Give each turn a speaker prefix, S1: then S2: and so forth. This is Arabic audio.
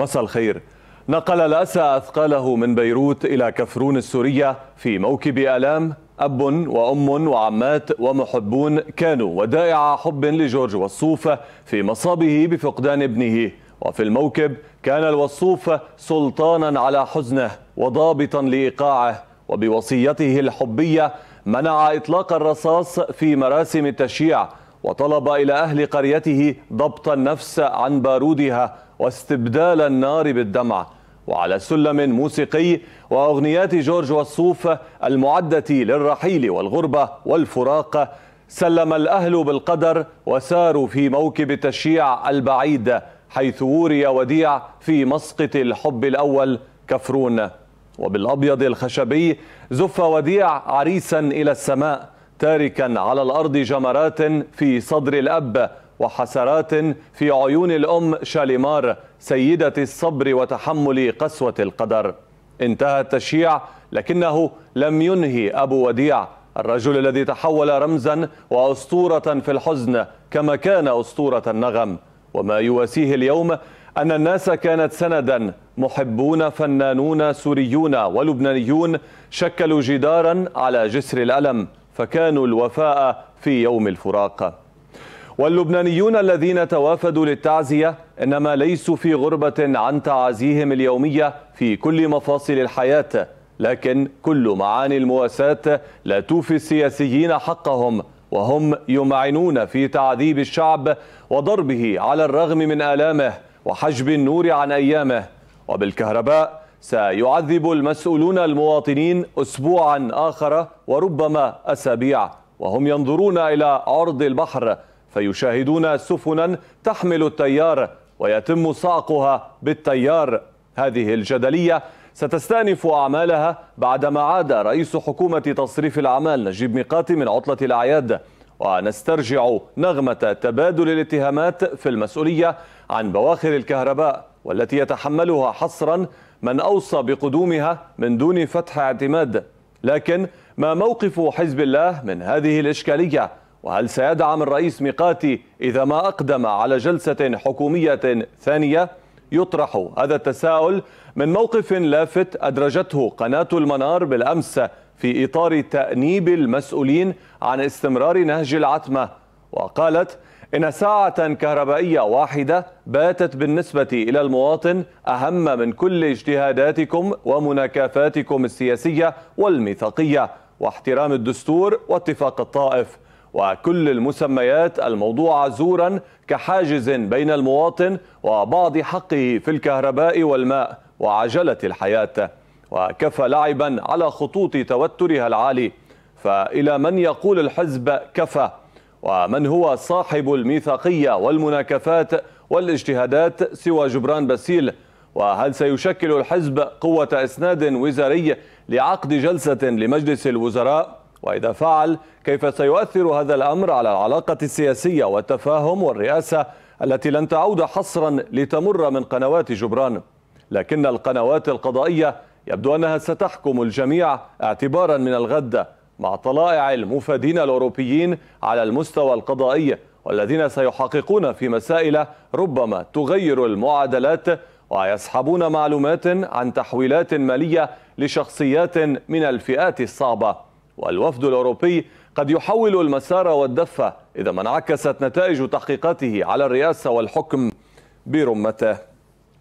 S1: مساء الخير نقل الأسى أثقاله من بيروت إلى كفرون السورية في موكب آلام أب وأم وعمات ومحبون كانوا ودائع حب لجورج والصوف في مصابه بفقدان ابنه وفي الموكب كان الوصوف سلطانا على حزنه وضابطا لإيقاعه وبوصيته الحبية منع إطلاق الرصاص في مراسم التشييع وطلب إلى أهل قريته ضبط النفس عن بارودها واستبدال النار بالدمع وعلى سلم موسيقي وأغنيات جورج والصوف المعدة للرحيل والغربة والفراق سلم الأهل بالقدر وساروا في موكب التشيع البعيد حيث وري وديع في مسقط الحب الأول كفرون وبالأبيض الخشبي زف وديع عريسا إلى السماء تاركا على الأرض جمرات في صدر الأب وحسرات في عيون الأم شاليمار سيدة الصبر وتحمل قسوة القدر انتهى التشييع لكنه لم ينهي أبو وديع الرجل الذي تحول رمزا وأسطورة في الحزن كما كان أسطورة النغم وما يواسيه اليوم أن الناس كانت سندا محبون فنانون سوريون ولبنانيون شكلوا جدارا على جسر الألم فكانوا الوفاء في يوم الفراق واللبنانيون الذين توافدوا للتعزية إنما ليسوا في غربة عن تعازيهم اليومية في كل مفاصل الحياة لكن كل معاني المواساة لا توفي السياسيين حقهم وهم يمعنون في تعذيب الشعب وضربه على الرغم من آلامه وحجب النور عن أيامه وبالكهرباء سيعذب المسؤولون المواطنين أسبوعا آخر وربما أسابيع وهم ينظرون إلى عرض البحر فيشاهدون سفنا تحمل التيار ويتم صعقها بالتيار هذه الجدلية ستستأنف أعمالها بعدما عاد رئيس حكومة تصريف الأعمال نجيب ميقاتي من عطلة الأعياد ونسترجع نغمة تبادل الاتهامات في المسؤولية عن بواخر الكهرباء والتي يتحملها حصرا من أوصى بقدومها من دون فتح اعتماد لكن ما موقف حزب الله من هذه الإشكالية وهل سيدعم الرئيس ميقاتي إذا ما أقدم على جلسة حكومية ثانية؟ يطرح هذا التساؤل من موقف لافت أدرجته قناة المنار بالأمس في إطار تأنيب المسؤولين عن استمرار نهج العتمة وقالت إن ساعة كهربائية واحدة باتت بالنسبة إلى المواطن أهم من كل اجتهاداتكم ومناكفاتكم السياسية والميثاقية واحترام الدستور واتفاق الطائف وكل المسميات الموضوعة زورا كحاجز بين المواطن وبعض حقه في الكهرباء والماء وعجلة الحياة وكفى لعبا على خطوط توترها العالي فإلى من يقول الحزب كفى ومن هو صاحب الميثاقية والمناكفات والاجتهادات سوى جبران باسيل وهل سيشكل الحزب قوة إسناد وزاري لعقد جلسة لمجلس الوزراء وإذا فعل كيف سيؤثر هذا الأمر على العلاقة السياسية والتفاهم والرئاسة التي لن تعود حصرا لتمر من قنوات جبران لكن القنوات القضائية يبدو أنها ستحكم الجميع اعتبارا من الغد مع طلائع المفادين الأوروبيين على المستوى القضائي والذين سيحققون في مسائل ربما تغير المعادلات ويسحبون معلومات عن تحويلات مالية لشخصيات من الفئات الصعبة والوفد الأوروبي قد يحول المسار والدفة إذا ما انعكست نتائج تحقيقاته على الرئاسة والحكم برمته